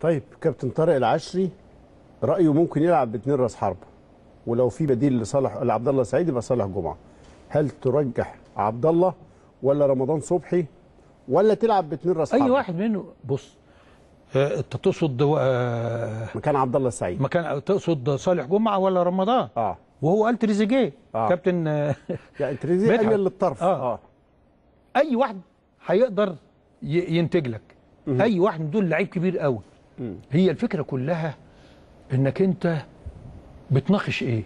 طيب كابتن طارق العشري رايه ممكن يلعب باثنين راس حربه ولو في بديل لصالح لعبد الله سعيد يبقى صالح جمعه هل ترجح عبد الله ولا رمضان صبحي ولا تلعب باثنين راس حربه اي واحد منه بص آه، انت تقصد آه، مكان عبد الله السعيد مكان تقصد صالح جمعه ولا رمضان اه وهو قال تريزيجيه آه. كابتن آه، يعني تريزيجيه قال للطرف آه. اه اي واحد هيقدر ينتج لك اي واحد من دول لعيب كبير قوي هي الفكرة كلها انك انت بتناقش ايه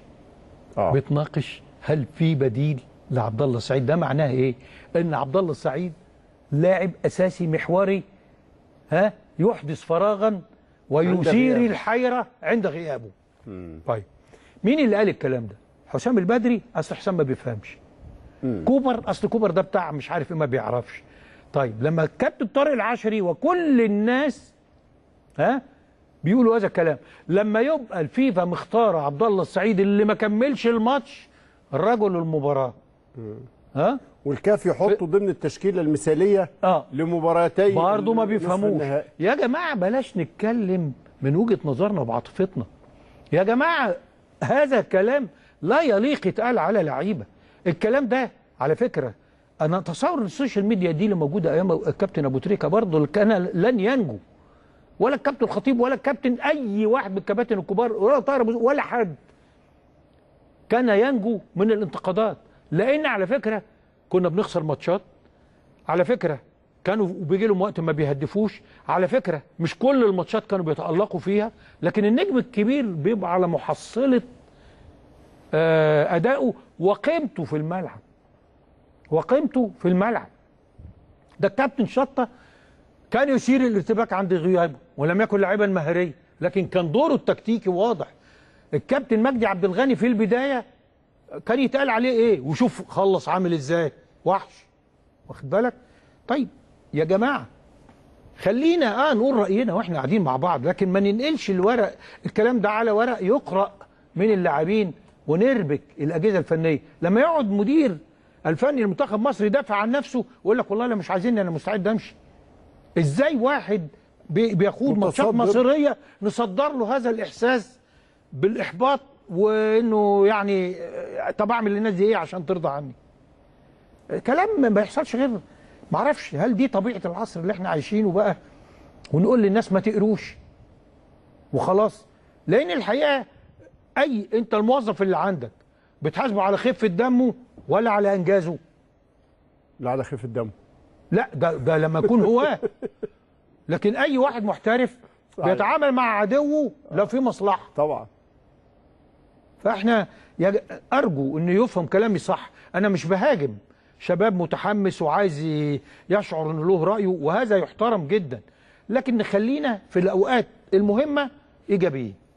آه. بتناقش هل في بديل لعبد الله السعيد ده معناه ايه ان عبد الله السعيد لاعب اساسي محوري ها يحدث فراغا ويثير الحيرة عند غيابه مم. طيب مين اللي قال الكلام ده حسام البدري اصل حسام ما بيفهمش مم. كوبر اصل كوبر ده بتاع مش عارف ايه ما بيعرفش طيب لما الكابتن طارق العشري وكل الناس ها بيقولوا هذا الكلام لما يبقى الفيفا مختاره عبد الله السعيد اللي ما كملش الماتش رجل المباراه ها والكاف يحطه ضمن التشكيله المثاليه آه. لمباراتين برضه ما بيفهموش يا جماعه بلاش نتكلم من وجهه نظرنا بعاطفتنا يا جماعه هذا الكلام لا يليق يتقال على لعيبه الكلام ده على فكره انا اتصور السوشيال ميديا دي اللي موجوده ايام الكابتن ابو تريكه برضه كان لن ينجو ولا الكابتن الخطيب ولا الكابتن اي واحد من الكباتن الكبار ولا طاهر ولا حد كان ينجو من الانتقادات لان على فكره كنا بنخسر ماتشات على فكره كانوا بيجي لهم وقت ما بيهدفوش على فكره مش كل الماتشات كانوا بيتالقوا فيها لكن النجم الكبير بيبقى على محصله آه، اداؤه وقيمته في الملعب وقيمته في الملعب ده الكابتن شطه كان يشير الارتباك عند غيابه ولم يكن لاعبا مهاريا لكن كان دوره التكتيكي واضح الكابتن مجدي عبد الغني في البدايه كان يتقال عليه ايه وشوف خلص عامل ازاي وحش واخد بالك طيب يا جماعه خلينا اه نقول راينا واحنا قاعدين مع بعض لكن ما ننقلش الورق الكلام ده على ورق يقرا من اللاعبين ونربك الاجهزه الفنيه لما يقعد مدير الفني لمنتخب مصر يدافع عن نفسه ويقول لك والله انا مش عايزني انا مستعد امشي ازاي واحد بيخوض ماتشات مصيريه نصدر له هذا الاحساس بالاحباط وانه يعني آه، طب اعمل للناس دي ايه عشان ترضى عني كلام ما بيحصلش غير ما اعرفش هل دي طبيعه العصر اللي احنا عايشينه بقى ونقول للناس ما تقروش وخلاص لان الحقيقه اي انت الموظف اللي عندك بتحاسبه على خفه دمه ولا على انجازه لا على خفه دمه لا ده ده لما يكون هواه لكن اي واحد محترف بيتعامل مع عدوه لو في مصلحه طبعا فاحنا ارجو ان يفهم كلامي صح انا مش بهاجم شباب متحمس وعايز يشعر ان له رايه وهذا يحترم جدا لكن نخلينا في الاوقات المهمه ايجابيين